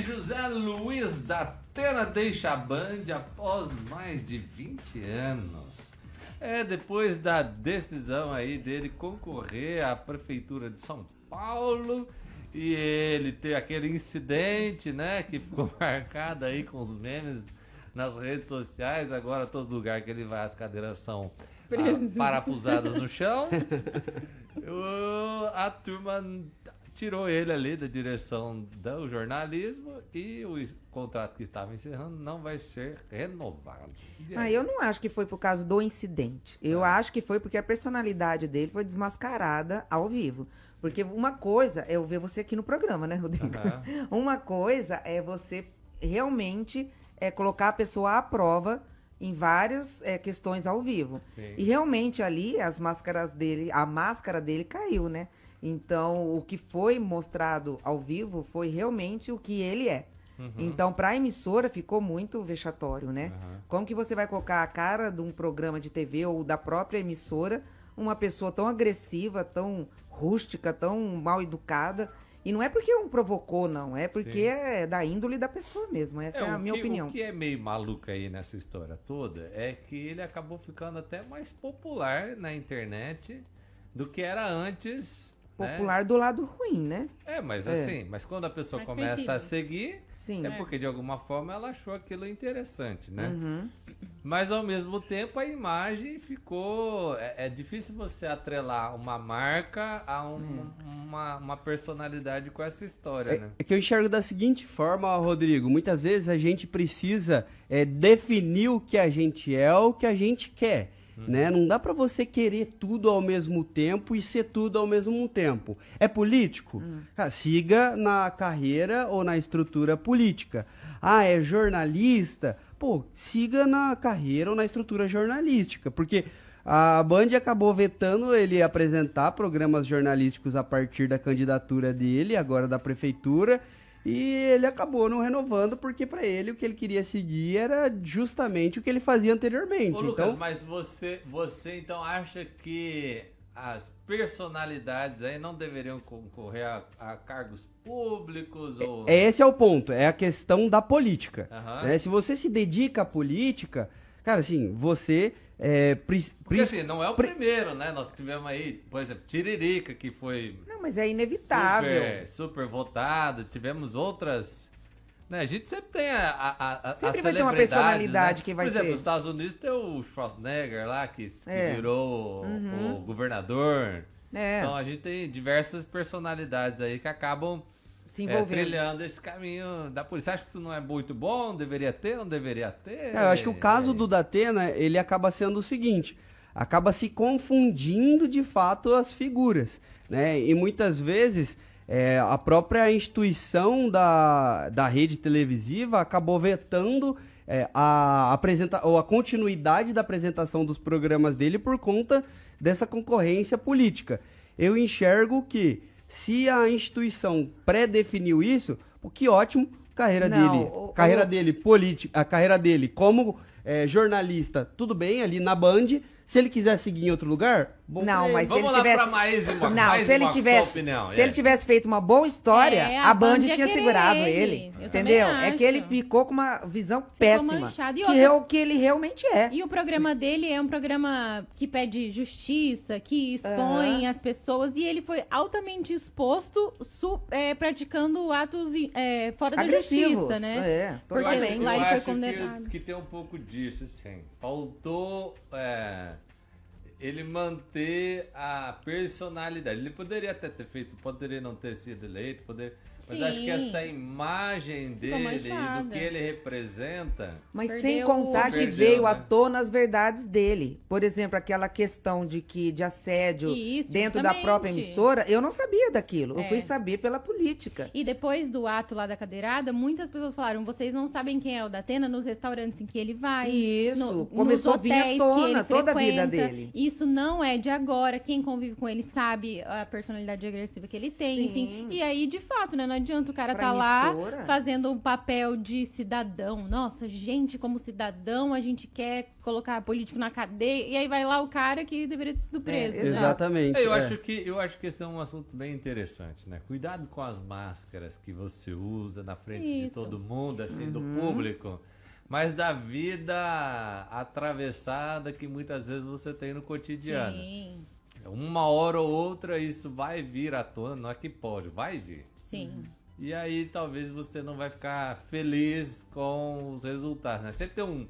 José Luiz da Tena deixa a Band após mais de 20 anos. É depois da decisão aí dele concorrer à prefeitura de São Paulo e ele ter aquele incidente, né, que ficou marcado aí com os memes nas redes sociais. Agora todo lugar que ele vai as cadeiras são ah, parafusadas no chão. o, a turma tirou ele ali da direção do jornalismo e o contrato que estava encerrando não vai ser renovado. Ah, eu não acho que foi por causa do incidente. Eu é. acho que foi porque a personalidade dele foi desmascarada ao vivo. Porque uma coisa é eu ver você aqui no programa, né, Rodrigo? Uhum. Uma coisa é você realmente é, colocar a pessoa à prova em várias é, questões ao vivo. Sim. E realmente ali as máscaras dele, a máscara dele caiu, né? Então, o que foi mostrado ao vivo foi realmente o que ele é. Uhum. Então, para a emissora ficou muito vexatório, né? Uhum. Como que você vai colocar a cara de um programa de TV ou da própria emissora uma pessoa tão agressiva, tão rústica, tão mal educada? E não é porque um provocou, não. É porque Sim. é da índole da pessoa mesmo. Essa é, é a minha que, opinião. O que é meio maluco aí nessa história toda é que ele acabou ficando até mais popular na internet do que era antes Popular né? do lado ruim, né? É, mas é. assim, mas quando a pessoa mas começa a seguir, Sim. é porque de alguma forma ela achou aquilo interessante, né? Uhum. Mas ao mesmo tempo a imagem ficou. É, é difícil você atrelar uma marca a um, hum. uma, uma personalidade com essa história, é, né? É que eu enxergo da seguinte forma, Rodrigo. Muitas vezes a gente precisa é, definir o que a gente é, o que a gente quer. Né? Não dá para você querer tudo ao mesmo tempo e ser tudo ao mesmo tempo. É político? Hum. Ah, siga na carreira ou na estrutura política. Ah, é jornalista? Pô, siga na carreira ou na estrutura jornalística, porque a Band acabou vetando ele apresentar programas jornalísticos a partir da candidatura dele, agora da prefeitura. E ele acabou não renovando, porque para ele o que ele queria seguir era justamente o que ele fazia anteriormente. Ô, então Lucas, então... mas você, você então acha que as personalidades aí não deveriam concorrer a, a cargos públicos? Ou... Esse é o ponto, é a questão da política. Uhum. Né? Se você se dedica à política Cara, assim, você. É, Porque assim, não é o primeiro, né? Nós tivemos aí, por exemplo, Tiririca, que foi. Não, mas é inevitável. Super, super votado. Tivemos outras. Né? A gente sempre tem a. a, a sempre vai ter uma né? personalidade né? que vai ser. Por exemplo, ser. nos Estados Unidos tem o Schwarzenegger lá, que, é. virou uhum. o governador. É. Então a gente tem diversas personalidades aí que acabam se envolvendo. É, trilhando esse caminho da polícia. Acho que isso não é muito bom? Deveria ter? Não deveria ter? É, eu acho que o caso do Datena, ele acaba sendo o seguinte, acaba se confundindo de fato as figuras, né? E muitas vezes... É, a própria instituição da, da rede televisiva acabou vetando é, a, apresenta, ou a continuidade da apresentação dos programas dele por conta dessa concorrência política. Eu enxergo que se a instituição pré-definiu isso, o que ótimo, carreira não, dele, o, carreira o... dele política, a carreira dele como é, jornalista, tudo bem ali na Band. Se ele quiser seguir em outro lugar, Bom, não, mas se ele tivesse. Mais uma, não, mais se ele tivesse, se é. ele tivesse feito uma boa história, é, a, a Band, Band tinha segurado ele, ele entendeu? É que ele ficou com uma visão ficou péssima, manchado. e que outra... é o que ele realmente é. E o programa dele é um programa que pede justiça, que expõe as pessoas e ele foi altamente exposto, é, praticando atos é, fora da Agressivos, justiça, né? É, Porque eu acho, lá ele foi condenado. Que, que tem um pouco disso, sim. Faltou é, ele manter a personalidade. Ele poderia até ter feito, poderia não ter sido eleito, poder, mas Sim. acho que essa imagem dele e do que ele representa. Mas perdeu, sem contar que perdeu, veio né? à tona as verdades dele. Por exemplo, aquela questão de que de assédio Isso, dentro justamente. da própria emissora, eu não sabia daquilo. É. Eu fui saber pela política. E depois do ato lá da cadeirada, muitas pessoas falaram: vocês não sabem quem é o Datena nos restaurantes em que ele vai. Isso, no, começou a vir à tona toda a vida dele. Isso isso não é de agora. Quem convive com ele sabe a personalidade agressiva que ele tem, Sim. enfim. E aí, de fato, né? Não adianta o cara pra tá emissora. lá fazendo o um papel de cidadão. Nossa, gente, como cidadão, a gente quer colocar político na cadeia. E aí vai lá o cara que deveria ter sido é, preso. É, exatamente. Eu, é. acho que, eu acho que esse é um assunto bem interessante, né? Cuidado com as máscaras que você usa na frente isso. de todo mundo, assim, uhum. do público mas da vida atravessada que muitas vezes você tem no cotidiano. Sim. Uma hora ou outra isso vai vir à tona, não é que pode, vai vir. Sim. Uhum. E aí talvez você não vai ficar feliz com os resultados, né? Você tem um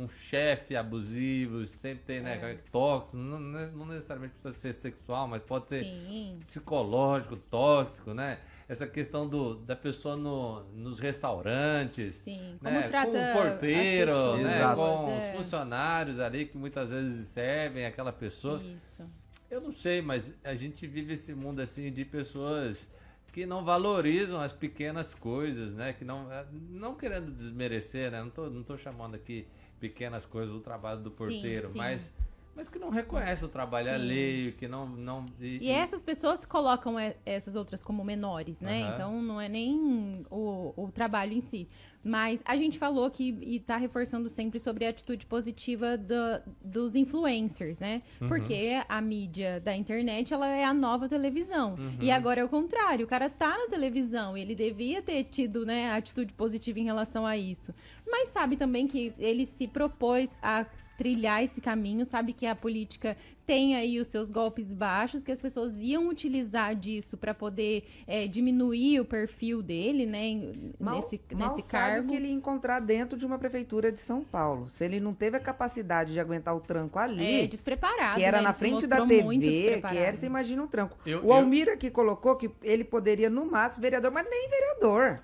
um chefe abusivo, sempre tem, né, é. tóxico, não, né, não, necessariamente precisa ser sexual, mas pode ser Sim. psicológico, tóxico, né? Essa questão do, da pessoa no, nos restaurantes, Sim. Né? com o porteiro, né? com é. os funcionários ali que muitas vezes servem aquela pessoa. Isso. Eu não sei, mas a gente vive esse mundo assim de pessoas que não valorizam as pequenas coisas, né? Que não, eh, não querendo desmerecer, né? Não tô, não tô chamando aqui pequenas coisas do trabalho do porteiro, sim, sim. mas mas que não reconhece o trabalho Sim. alheio, que não. não e, e essas pessoas colocam essas outras como menores, né? Uhum. Então não é nem o, o trabalho em si. Mas a gente falou que e está reforçando sempre sobre a atitude positiva do, dos influencers, né? Uhum. Porque a mídia da internet ela é a nova televisão. Uhum. E agora é o contrário, o cara tá na televisão, ele devia ter tido, né, atitude positiva em relação a isso. Mas sabe também que ele se propôs a trilhar esse caminho, sabe que a política tem aí os seus golpes baixos, que as pessoas iam utilizar disso para poder é, diminuir o perfil dele, né, mal, nesse, mal nesse cargo. que ele encontrar dentro de uma prefeitura de São Paulo. Se ele não teve a capacidade de aguentar o tranco ali... É, despreparado. Que era né? na frente da TV, que era, você imagina um tranco. Eu, o Almira eu... que colocou que ele poderia, no máximo, vereador, mas nem vereador.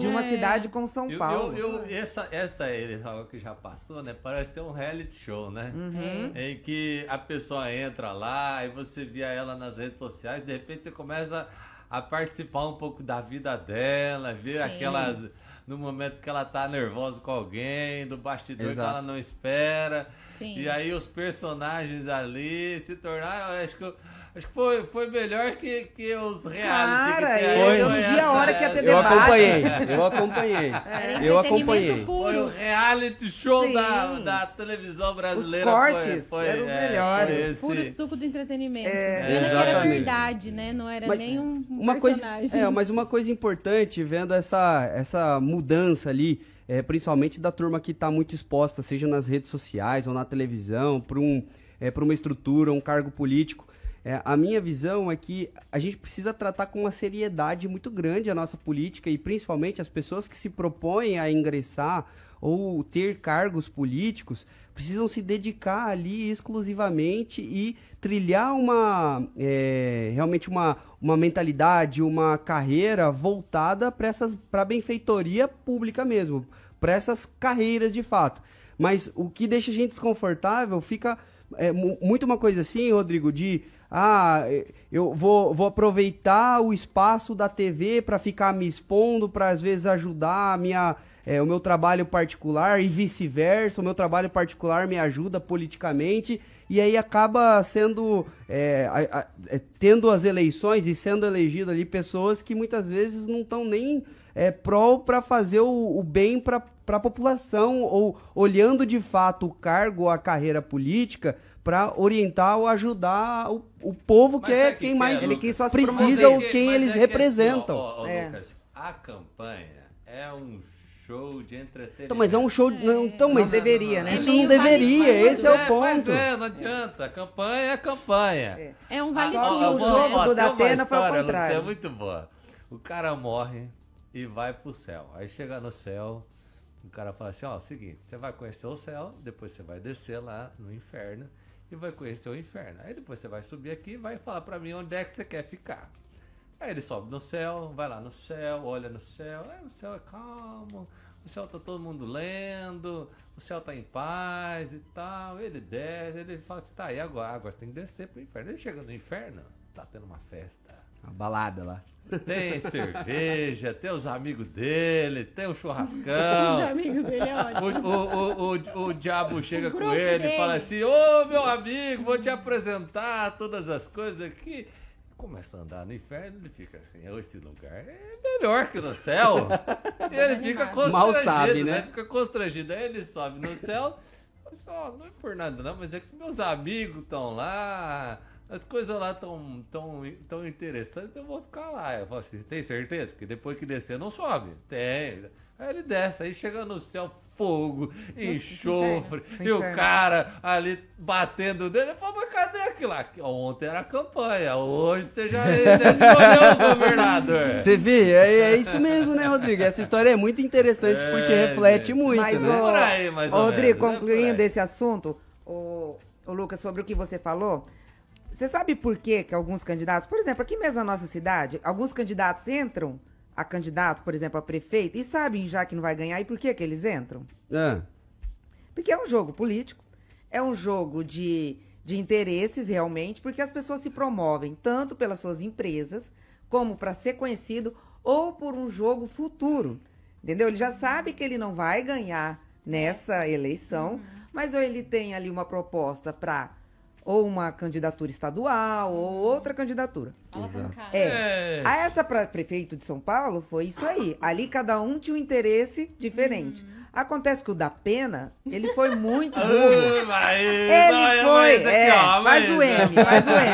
De uma é. cidade com São Paulo. Eu, eu, eu, essa, essa ele falou que já passou, né? Parece ser um reality show, né? Uhum. Em que a pessoa entra lá e você via ela nas redes sociais, de repente você começa a participar um pouco da vida dela, ver aquelas. No momento que ela tá nervosa com alguém, do bastidor Exato. que ela não espera. Sim. E aí os personagens ali se tornaram. Acho que eu, Acho que foi, foi melhor que, que os reais. Cara, eu, eu não vi a hora que ia ter debate. Eu acompanhei, eu acompanhei. É, eu acompanhei. Foi o reality show da, da televisão brasileira. Os cortes foi, foi, eram os é, melhores. Foi Puro suco do entretenimento. É, é. Era verdade, né? Não era mas, nem um uma personagem. Coisa, é, mas uma coisa importante, vendo essa, essa mudança ali, é, principalmente da turma que está muito exposta, seja nas redes sociais ou na televisão, para um, é, uma estrutura, um cargo político, é, a minha visão é que a gente precisa tratar com uma seriedade muito grande a nossa política e principalmente as pessoas que se propõem a ingressar ou ter cargos políticos precisam se dedicar ali exclusivamente e trilhar uma é, realmente uma, uma mentalidade, uma carreira voltada para essas para benfeitoria pública mesmo, para essas carreiras de fato. Mas o que deixa a gente desconfortável fica é, muito uma coisa assim, Rodrigo, de ah, eu vou, vou aproveitar o espaço da TV para ficar me expondo, para às vezes ajudar a minha, é, o meu trabalho particular e vice-versa, o meu trabalho particular me ajuda politicamente e aí acaba sendo é, a, a, é, tendo as eleições e sendo elegido ali pessoas que muitas vezes não estão nem é, pró para fazer o, o bem para para a população ou olhando de fato o cargo ou a carreira política para orientar ou ajudar o, o povo que é, é, quem que mais ele quis só precisa ou quem eles é assim, representam. ó, ó, é. Lucas, a campanha é um show de entretenimento. Então, mas é um show. Não, então, é. mas não deveria, né? Isso não deveria, é esse é, é, o ponto. Mas é, não adianta. A campanha é a campanha. É, é um vale tudo. o jogo ó, do Datena foi ao contrário. É muito boa. O cara morre e vai pro céu. Aí chega no céu o cara fala assim, ó, oh, seguinte, você vai conhecer o céu, depois você vai descer lá no inferno e vai conhecer o inferno. Aí depois você vai subir aqui e vai falar para mim onde é que você quer ficar. Aí ele sobe no céu, vai lá no céu, olha no céu, é, o céu é calmo, o céu tá todo mundo lendo, o céu tá em paz e tal. Ele desce, ele fala assim, tá, e agora? Agora você tem que descer pro inferno. Ele chega no inferno, tá tendo uma festa. Uma balada lá. Tem cerveja, tem os amigos dele, tem o churrascão. os amigos dele é ótimo. O, o, o, o, diabo chega com ele dele. e fala assim: Ô meu amigo, vou te apresentar todas as coisas aqui. Começa a andar no inferno, ele fica assim, esse lugar é melhor que no céu. E ele fica constrangido. Mal sabe, né? né? Fica constrangido. Aí ele sobe no céu. Só, não é por nada, não, mas é que meus amigos estão lá as coisas lá tão, tão, tão interessantes, eu vou ficar lá. Eu falo assim, tem certeza? Porque depois que descer não sobe. Tem. Aí ele desce, aí chega no céu fogo, enxofre, e o cara ali batendo dele, falo, mas cadê aquilo lá? Ontem era campanha, hoje você já, é, escolheu o governador. Você vê, é, é, isso mesmo, né, Rodrigo? Essa história é muito interessante é, porque reflete é. muito. Mas, né? Aí, Rodrigo, menos, né, concluindo esse assunto, o, o Lucas, sobre o que você falou, você sabe por quê que alguns candidatos, por exemplo, aqui mesmo na nossa cidade, alguns candidatos entram a candidato, por exemplo, a prefeito, e sabem já que não vai ganhar, e por que que eles entram? É. Porque é um jogo político, é um jogo de, de interesses realmente, porque as pessoas se promovem tanto pelas suas empresas, como para ser conhecido, ou por um jogo futuro. Entendeu? Ele já sabe que ele não vai ganhar nessa eleição, uhum. mas ou ele tem ali uma proposta para ou uma candidatura estadual ou outra candidatura. Exato. É. é. A essa para prefeito de São Paulo foi isso aí. Ali cada um tinha um interesse diferente. Hum. Acontece que o da pena, ele foi muito burro. ele é foi, é, aqui, faz o M, faz o M.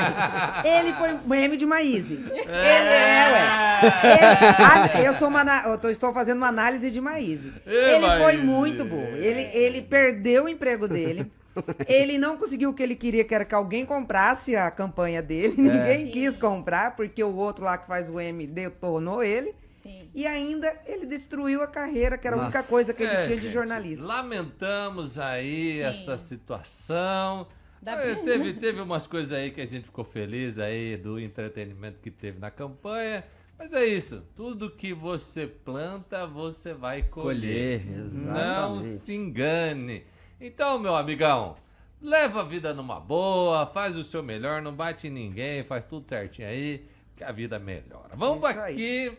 Ele foi o M de Maíse. É. Ele é, ué. Ele, eu sou uma, eu tô, estou fazendo uma análise de Maíse. Ele foi muito burro. Ele, ele perdeu o emprego dele. Ele não conseguiu o que ele queria, que era que alguém comprasse a campanha dele. É. Ninguém Sim. quis comprar, porque o outro lá que faz o M detonou ele. Sim. E ainda ele destruiu a carreira, que era Nossa, a única coisa que ele é, tinha de jornalista. Gente, lamentamos aí Sim. essa situação. teve, né? teve umas coisas aí que a gente ficou feliz aí do entretenimento que teve na campanha. Mas é isso, tudo que você planta, você vai colher. colher não se engane. Então, meu amigão, leva a vida numa boa, faz o seu melhor, não bate em ninguém, faz tudo certinho aí, que a vida melhora. Vamos aqui aí.